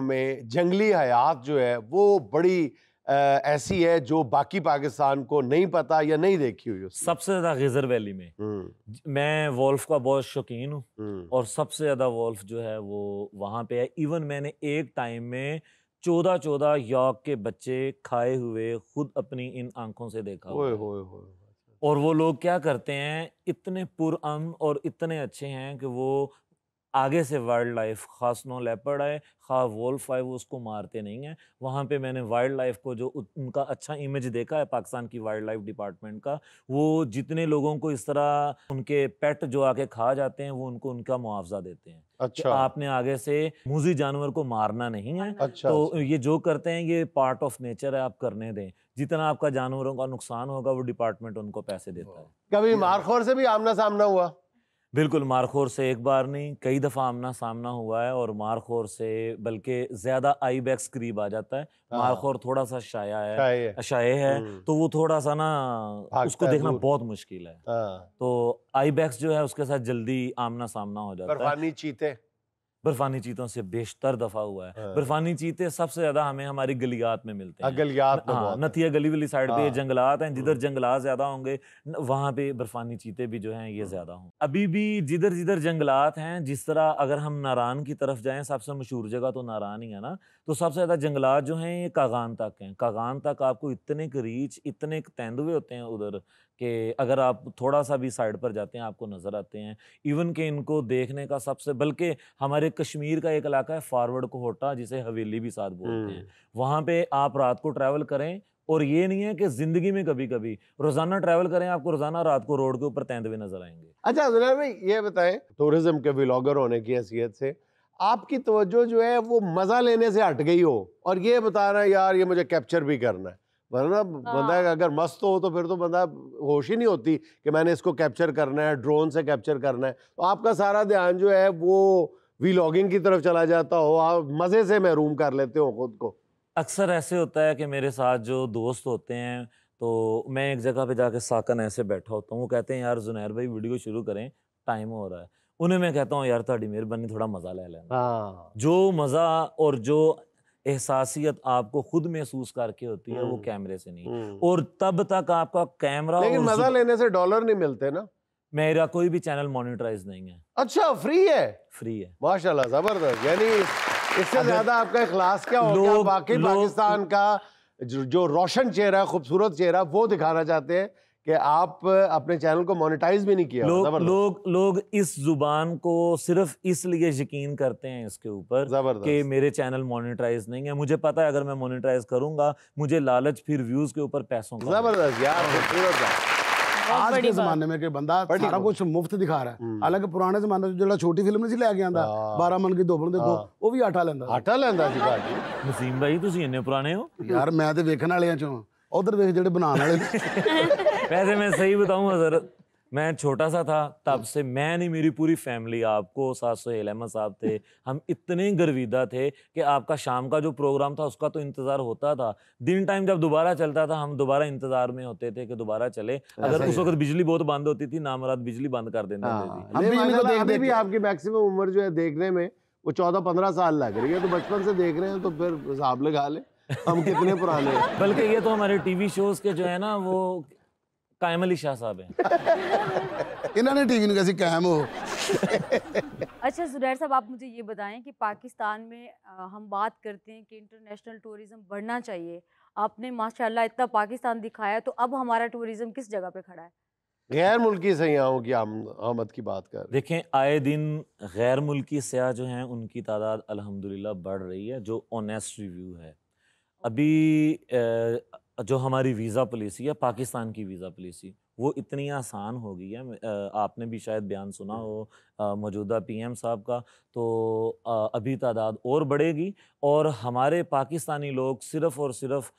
में जंगली हयात जो है वो बड़ी आ, ऐसी है जो बाकी पाकिस्तान को नहीं पता या नहीं देखी हुई सबसे ज्यादा गिजर वैली में हम्म। मैं वोल्फ का बहुत शौकीन हूँ हम्म। और सबसे ज्यादा वोल्फ जो है वो वहां पे है इवन मैंने एक टाइम में चौदह चौदह यॉक के बच्चे खाए हुए खुद अपनी इन आंखों से देखा होए होए होए और वो लोग क्या करते हैं इतने पुरअम और इतने अच्छे हैं कि वो आगे से वाइल्ड लाइफ ख़ास नो लेपर्ड आए खा वोल्फ आए वो उसको मारते नहीं हैं वहाँ पे मैंने वाइल्ड लाइफ को जो उनका अच्छा इमेज देखा है पाकिस्तान की वाइल्ड लाइफ डिपार्टमेंट का वो जितने लोगों को इस तरह उनके पेट जो आके खा जाते हैं वो उनको उनका मुआवजा देते हैं अच्छा आपने आगे से मुजी जानवर को मारना नहीं है तो अच्छा, तो अच्छा। ये जो करते हैं ये पार्ट ऑफ नेचर है आप करने दें जितना आपका जानवरों का नुकसान होगा वो डिपार्टमेंट उनको पैसे देता है कभी हाँ। मारखोर से भी आमना सामना हुआ बिल्कुल मारखोर से एक बार नहीं कई दफ़ा आमना सामना हुआ है और मारखोर से बल्कि ज़्यादा आई बैक्स करीब आ जाता है हाँ। मारखोर थोड़ा सा शाया है शाये है हम्म। तो वो थोड़ा सा ना उसको देखना बहुत मुश्किल है हाँ। तो आई बैक्स जो है उसके साथ जल्दी आमना सामना हो जाता है चीते बर्फानी चीतों से बेशतर दफा हुआ है हाँ। बर्फानी चीते सबसे ज्यादा हमें हमारी गलियात में मिलते हाँ, हैं गलियात हाँ नथिया गली वाली साइड पे हाँ। जंगलात हैं जिधर हम्म। जंगलात ज्यादा होंगे वहां पे बर्फानी चीते भी जो हैं ये ज्यादा हों अभी भी जिधर जिधर जंगलात हैं जिस तरह अगर हम नारायण की तरफ जाएं सबसे मशहूर जगह तो नारायण ही है ना तो सबसे ज्यादा जंगलात जो है ये कागान तक हैं कागान तक आपको इतने रीच इतने तेंदुए होते हैं उधर कि अगर आप थोड़ा सा भी साइड पर जाते हैं आपको नज़र आते हैं इवन के इनको देखने का सबसे बल्कि हमारे कश्मीर का एक इलाका है फारवर्ड कोहोटा जिसे हवेली भी साथ बोलते हैं वहाँ पे आप रात को ट्रैवल करें और ये नहीं है कि जिंदगी में कभी कभी रोजाना ट्रैवल करें आपको रोजाना रात को रोड के ऊपर तेंदवे नजर आएंगे अच्छा जुनैद भाई ये बताएं टूरिज्म के व्लॉगर होने की हैसियत से आपकी तवज्जो जो है वो मज़ा लेने से हट गई हो और ये बता रहा है यार ये मुझे कैप्चर भी करना है वरना हाँ। बंदा अगर मस्त हो तो फिर तो बंदा होश ही नहीं होती कि मैंने इसको कैप्चर करना है ड्रोन से कैप्चर करना है तो आपका सारा ध्यान जो है वो वीलॉगिंग की तरफ चला जाता हो आप मज़े से महरूम कर लेते हो खुद को अक्सर ऐसे होता है कि मेरे साथ जो दोस्त होते हैं तो मैं एक जगह पे जाके साकन ऐसे बैठा होता हूँ वो कहते हैं यार जुनैर भाई वीडियो शुरू करें टाइम हो रहा है उन्हें मैं कहता हूँ यार थोड़ी मेहरबानी थोड़ा मज़ा ले लें हाँ। जो मज़ा और जो एहसासियत आपको खुद महसूस करके होती है वो हम्म। कैमरे से नहीं हम्म। और तब तक आपका कैमरा लेकिन मजा लेने से डॉलर नहीं मिलते ना मेरा कोई भी चैनल मोनिटराइज नहीं है अच्छा फ्री है फ्री है माशाल्लाह जबरदस्त यानी इससे ज्यादा आपका इखलास क्या होगा बाकी पाकिस्तान का जो रोशन चेहरा खूबसूरत चेहरा वो दिखाना चाहते हैं कि आप अपने चैनल को मोनेटाइज भी नहीं किया लोग लोग लोग इस जुबान को सिर्फ इसलिए यकीन करते हैं इसके ऊपर कि मेरे चैनल मोनेटाइज नहीं है मुझे पता है अगर मैं मोनेटाइज करूंगा मुझे लालच फिर व्यूज के ऊपर पैसों का जबरदस्त यार हाँ। आज के जमाने में के बंदा सारा कुछ मुफ्त दिखा रहा है हम्म। हालांकि पुराने जमाने में ਜਿਹੜਾ ਛੋਟੀ ਫਿਲਮ ਸੀ ਲੈ ਕੇ ਆਂਦਾ 12 ਮਨ ਕੀ वैसे मैं सही बताऊं हजरत मैं छोटा सा था तब से मैं नहीं मेरी पूरी फैमिली आपको सास सुहेल अहमद साहब थे हम इतने गर्विदा थे कि आपका शाम का जो प्रोग्राम था उसका तो इंतज़ार होता था दिन टाइम जब दोबारा चलता था हम दोबारा इंतज़ार में होते थे कि दोबारा चले अगर उस वक्त बिजली बहुत बंद होती थी रात बिजली बंद कर देना हाँ, तो आपकी मैक्सिमम उम्र जो है देखने में वो चौदह पंद्रह साल लग रही है तो बचपन से देख रहे हैं तो फिर हिसाब लगा ले हम कितने पुराने बल्कि ये तो हमारे टीवी शोज के जो है ना वो कायम अली शाह साहब हैं इन्होंने टीवी में कैसे कायम हो अच्छा जुरैर साहब आप मुझे ये बताएं कि पाकिस्तान में हम बात करते हैं कि इंटरनेशनल टूरिज्म बढ़ना चाहिए आपने माशाल्लाह इतना पाकिस्तान दिखाया तो अब हमारा टूरिज्म किस जगह पे खड़ा है गैर मुल्की सयाहों की आमद की बात कर देखें आए दिन गैर मुल्की सयाह जो हैं उनकी तादाद अल्हम्दुलिल्लाह बढ़ रही है जो ऑनेस्ट रिव्यू है अभी जो हमारी वीज़ा पॉलिसी है पाकिस्तान की वीज़ा पॉलिसी वो इतनी आसान हो गई है आपने भी शायद बयान सुना हो मौजूदा पीएम साहब का तो अभी तादाद और बढ़ेगी और हमारे पाकिस्तानी लोग सिर्फ और सिर्फ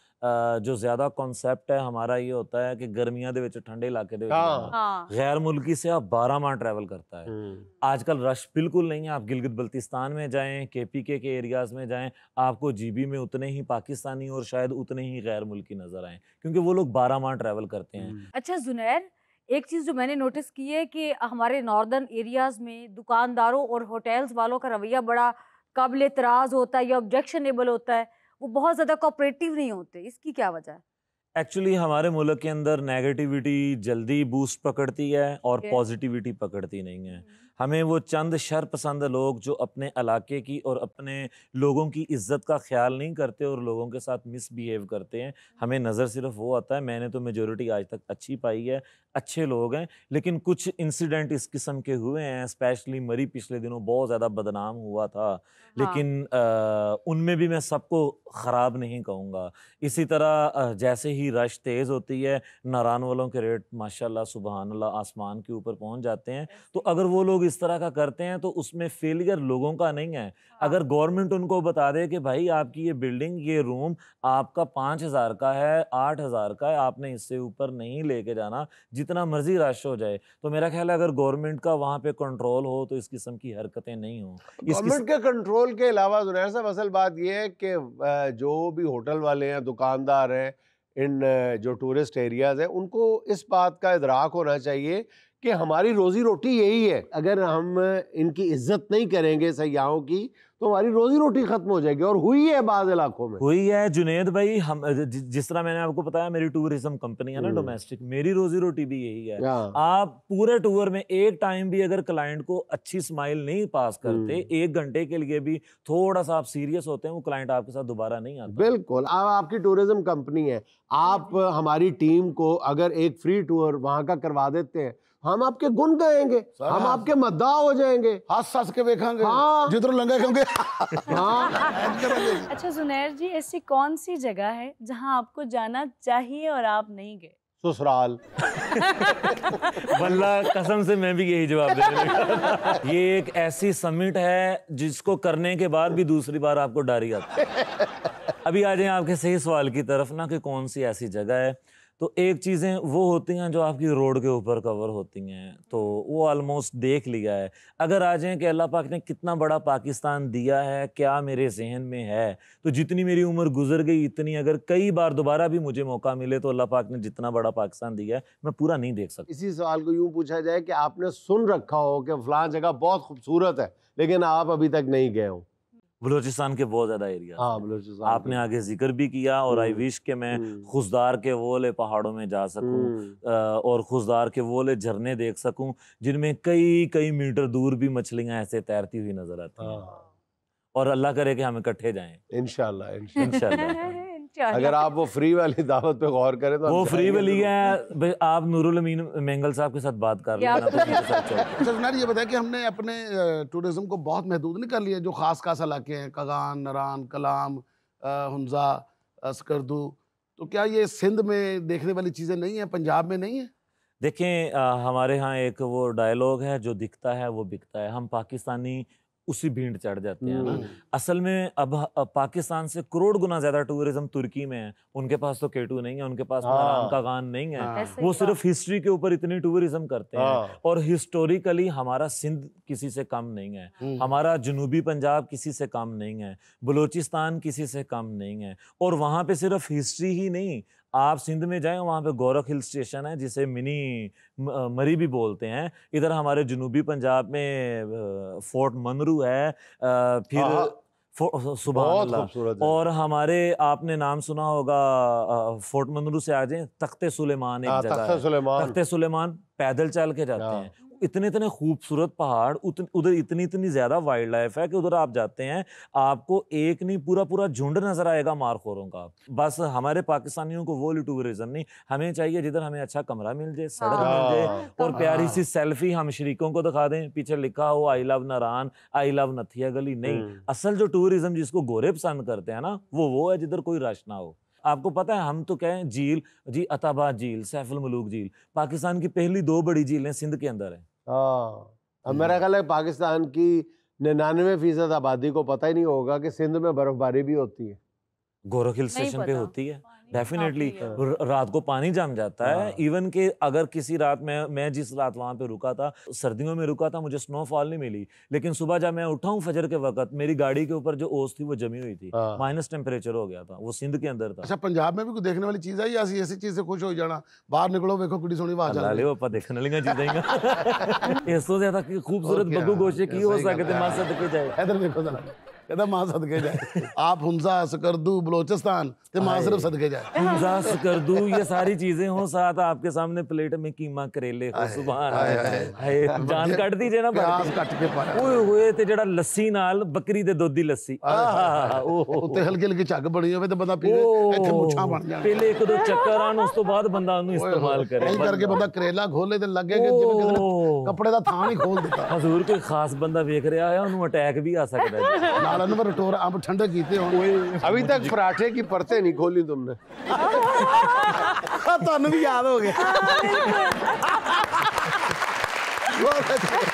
जो ज़्यादा कॉन्सेप्ट है हमारा ये होता है कि गर्मियां ठंडे इलाके हाँ। हाँ। गैर मुल्की से आप बारह माह ट्रैवल करता है हम्म। आजकल रश बिल्कुल नहीं है आप गिलगित बल्तिस्तान में के पी के एरियाज में जाए आपको बी में उतने ही पाकिस्तानी और शायद उतने ही गैर मुल्की नजर आए क्योंकि वो लोग बारह माह ट्रैवल करते हैं हम्म। अच्छा नैर एक चीज़ जो मैंने नोटिस की है कि हमारे नॉर्दर्न एरियाज़ में दुकानदारों और होटल्स वालों का रवैया बड़ा काबिल एतराज़ होता है या ऑब्जेक्शनेबल होता है वो बहुत ज़्यादा कोऑपरेटिव नहीं होते इसकी क्या वजह है एक्चुअली हमारे मुल्क के अंदर नेगेटिविटी जल्दी बूस्ट पकड़ती है और पॉजिटिविटी पकड़ती नहीं है हम्म। हमें वो चंद शरपसंद लोग जो अपने इलाके की और अपने लोगों की इज्जत का ख्याल नहीं करते और लोगों के साथ मिसबिहेव करते हैं हमें नज़र सिर्फ वो आता है मैंने तो मेजोरिटी आज तक अच्छी पाई है अच्छे लोग हैं लेकिन कुछ इंसिडेंट इस किस्म के हुए हैं स्पेशली मरी पिछले दिनों बहुत ज़्यादा बदनाम हुआ था हाँ। लेकिन उनमें भी मैं सबको ख़राब नहीं कहूँगा इसी तरह जैसे ही रश तेज़ होती है नारान वालों के रेट माशाल्लाह सुबहानल्ला आसमान के ऊपर पहुँच जाते हैं तो अगर वो लोग इस तरह का करते हैं तो उसमें फेलियर लोगों का नहीं है हाँ। अगर गवर्नमेंट उनको बता दे कि भाई आपकी ये बिल्डिंग ये रूम आपका पाँच हज़ार का है आठ हज़ार का है आपने इससे ऊपर नहीं लेके जाना जितना मर्जी रश हो जाए तो मेरा ख्याल है अगर गवर्नमेंट का वहाँ पे कंट्रोल हो तो इस किस्म की हरकतें नहीं हो गवर्नमेंट के कंट्रोल के अलावा जुनैर साहब असल बात यह है कि जो भी होटल वाले हैं दुकानदार हैं इन जो टूरिस्ट एरियाज़ हैं उनको इस बात का इदराक होना चाहिए कि हमारी रोज़ी रोटी यही है अगर हम इनकी इज्जत नहीं करेंगे सयाहों की तो हमारी रोज़ी रोटी ख़त्म हो जाएगी और हुई है बाज़ इलाकों में हुई है जुनेद भाई हम जिस तरह मैंने आपको बताया मेरी टूरिज्म कंपनी है ना हम्म। डोमेस्टिक मेरी रोज़ी रोटी भी यही है हाँ। आप पूरे टूर में एक टाइम भी अगर क्लाइंट को अच्छी स्माइल नहीं पास करते हम्म। एक घंटे के लिए भी थोड़ा सा आप सीरियस होते हैं वो क्लाइंट आपके साथ दोबारा नहीं आता बिल्कुल आप, आपकी टूरिज्म कंपनी है आप हमारी टीम को अगर एक फ्री टूर वहां का करवा देते हैं हम आपके गुण गएंगे हम हाँ। आपके मद्दा हो जाएंगे हंस हंस के देखेंगे हाँ जिधर लंगे क्योंकि हाँ अच्छा सुनैर जी ऐसी कौन सी जगह है जहाँ आपको जाना चाहिए और आप नहीं गए ससुराल वल्ला कसम से मैं भी यही जवाब देने लगा ये एक ऐसी समिट है जिसको करने के बाद भी दूसरी बार आपको डारी आती है अभी आ जाए आपके सही सवाल की तरफ ना कि कौन सी ऐसी जगह है तो एक चीज़ें वो होती हैं जो आपकी रोड के ऊपर कवर होती हैं तो वो ऑलमोस्ट देख लिया है अगर आ जाएँ कि अल्लाह पाक ने कितना बड़ा पाकिस्तान दिया है क्या मेरे जहन में है तो जितनी मेरी उम्र गुजर गई इतनी अगर कई बार दोबारा भी मुझे मौका मिले तो अल्लाह पाक ने जितना बड़ा पाकिस्तान दिया है मैं पूरा नहीं देख सकता इसी सवाल को यूँ पूछा जाए कि आपने सुन रखा हो कि फलां जगह बहुत खूबसूरत है लेकिन आप अभी तक नहीं गए हों बलोचिस्तान के बहुत ज़्यादा एरिया हाँ आपने आगे जिक्र भी किया और आई विश के मैं हम्म। खुशदार के वोले पहाड़ों में जा सकूं हम्म। और खुशदार के वोले झरने देख सकूं जिनमें कई कई मीटर दूर भी मछलियां ऐसे तैरती हुई नजर आती हैं हाँ। और अल्लाह करे कि हम इकट्ठे जाएं इनशाला इनशाला अगर आप वो फ्री वाली दावत पे गौर करें तो वो फ्री वाली है आप नूरुल अमीन मेंगल साहब के साथ बात कर लेना तो अच्छा, ये बताया कि हमने अपने टूरिज्म को बहुत महदूद नहीं कर लिया जो खास खास इलाके हैं कगान नरान कलाम हमजा असकरदू तो क्या ये सिंध में देखने वाली चीज़ें नहीं है पंजाब में नहीं है देखें आ, हमारे यहाँ एक वो डायलॉग है जो दिखता है वो बिकता है हम पाकिस्तानी उसी भीड़ चढ़ जाते हैं ना हम्म। असल में अब पाकिस्तान से करोड़ गुना ज्यादा टूरिज्म तुर्की में है उनके पास तो केटू नहीं है उनके पास नारायण हाँ। का गान नहीं है हाँ। वो सिर्फ हिस्ट्री के ऊपर इतनी टूरिज्म करते हैं हाँ। और हिस्टोरिकली हमारा सिंध किसी से कम नहीं है हम्म। हमारा जनूबी पंजाब किसी से कम नहीं है बलोचिस्तान किसी से कम नहीं है और वहां पे सिर्फ हिस्ट्री ही नहीं आप सिंध में जाएं वहाँ पे गोरख हिल स्टेशन है जिसे मिनी मरी भी बोलते हैं इधर हमारे जनूबी पंजाब में फोर्ट मनरू है फिर सुबह और हमारे आपने नाम सुना होगा फोर्ट मनरू से आ जाए तख्ते सुलेमान एक हाँ, जगह तख्ते सुलेमान पैदल चल के जाते हाँ। हैं इतने इतने खूबसूरत पहाड़ उधर इतनी इतनी ज़्यादा वाइल्ड लाइफ है कि उधर आप जाते हैं आपको एक नहीं पूरा पूरा झुंड नज़र आएगा मारखोरों का बस हमारे पाकिस्तानियों को वो टूरिज्म नहीं हमें चाहिए जिधर हमें अच्छा कमरा मिल जाए सड़क मिल हाँ। जाए और हाँ। प्यारी सी सेल्फी हम शरीकों को दिखा दें पीछे लिखा हो आई लव नारान आई लव नथिया गली नहीं हम्म। असल जो टूरिज्म जिसको गोरे पसंद करते हैं ना वो वो है जिधर कोई रश ना हो आपको पता है हम तो कहें झील जी अताबाद झील सैफुल मलूक झील पाकिस्तान की पहली दो बड़ी झीलें सिंध के अंदर है हाँ मेरा ख्याल है पाकिस्तान की निन्यानवे फीसद आबादी को पता ही नहीं होगा कि सिंध में बर्फबारी भी होती है गोरखिल स्टेशन पे होती है डेफिनेटली रात को पानी जम जाता है इवन हाँ। के अगर किसी रात में मैं जिस रात वहाँ पे रुका था सर्दियों में रुका था मुझे स्नोफॉल नहीं मिली लेकिन सुबह जब मैं उठा हूँ फजर के वक्त मेरी गाड़ी के ऊपर जो ओस थी वो जमी हुई थी हाँ। माइनस टेम्परेचर हो गया था वो सिंध के अंदर था अच्छा पंजाब में भी कुछ देखने वाली चीज है ऐसी ऐसी चीज से खुश हो जाना बाहर निकलो देखो ਕਿੱਡੀ सोनी ਆਵਾਜ਼ ਆ ਰਹੀ ਹੈ ਆਪਾਂ ਦੇਖਣ ਵਾਲੀਆਂ ਚੀਜ਼ਾਂ ਹੀ ਇਸ ਤੋਂ ਜ਼ਿਆਦਾ ਖੂਬਸੂਰਤ ਕਹਿੰਦਾ ਮਾਂ ਸਦਕੇ ਜਾਏ ਆਪ ਹਮਜ਼ਾ ਸਕਰਦੂ बलोचिस्तान ਤੇ ਮਾਂ ਸਿਰਫ ਸਦਕੇ ਜਾਏ ਹਮਜ਼ਾ ਸਕਰਦू ये सारी चीजें हो साथ आपके सामने प्लेट में कीमा करेले हो ਸੁਭਾਨ ਹਾਏ ਜਾਨ ਕੱਢ ਦੀ ਜੇ ਨਾ ਪਿਆਸ ਕੱਟ ਕੇ ਪਾਇਆ ਓਏ ਹੋਏ ਤੇ ਜਿਹੜਾ ਲੱਸੀ ਨਾਲ ਬੱਕਰੀ ਦੇ ਦੁੱਧ ਦੀ ਲੱਸੀ ਆਹ ਓਹ ਉੱਤੇ ਹਲਕੀ ਹਲਕੀ ਝੱਗ ਬਣੀ ਹੋਵੇ ਤੇ ਬੰਦਾ ਪੀਵੇ ਇੱਥੇ ਮੁੱਛਾਂ ਬਣ ਜਾਣ ਪਹਿਲੇ ਇੱਕ ਦੋ ਚੱਕਰ ਆਣ ਉਸ ਤੋਂ ਬਾਅਦ ਬੰਦਾ ਉਹਨੂੰ ਇਸਤੇਮਾਲ ਕਰੇ ਇਹ ਕਰਕੇ ਬੰਦਾ ਕਰੇਲਾ ਖੋਲੇ ਤੇ ਲੱਗੇ ਕਿ ਜਿਵੇਂ ਕਿਸੇ ਨੇ ਕੱਪੜੇ ਦਾ ਥਾਂ ਹੀ ਖੋਲ ਦਿੱਤਾ ਹਜ਼ੂਰ ਕੋਈ ਖਾਸ ਬੰਦਾ ਵੇਖ ਰਿਹਾ ਹੈ ਉਹਨੂੰ ਅਟੈਕ ਵੀ ਆ ਸਕਦਾ ਹੈ सालन टोर ठंडे कीते हो अभी तक पराठे की परते नहीं खोली तुमने ਤੁਹਾਨੂੰ हाँ, तो भी याद हो गया हाँ,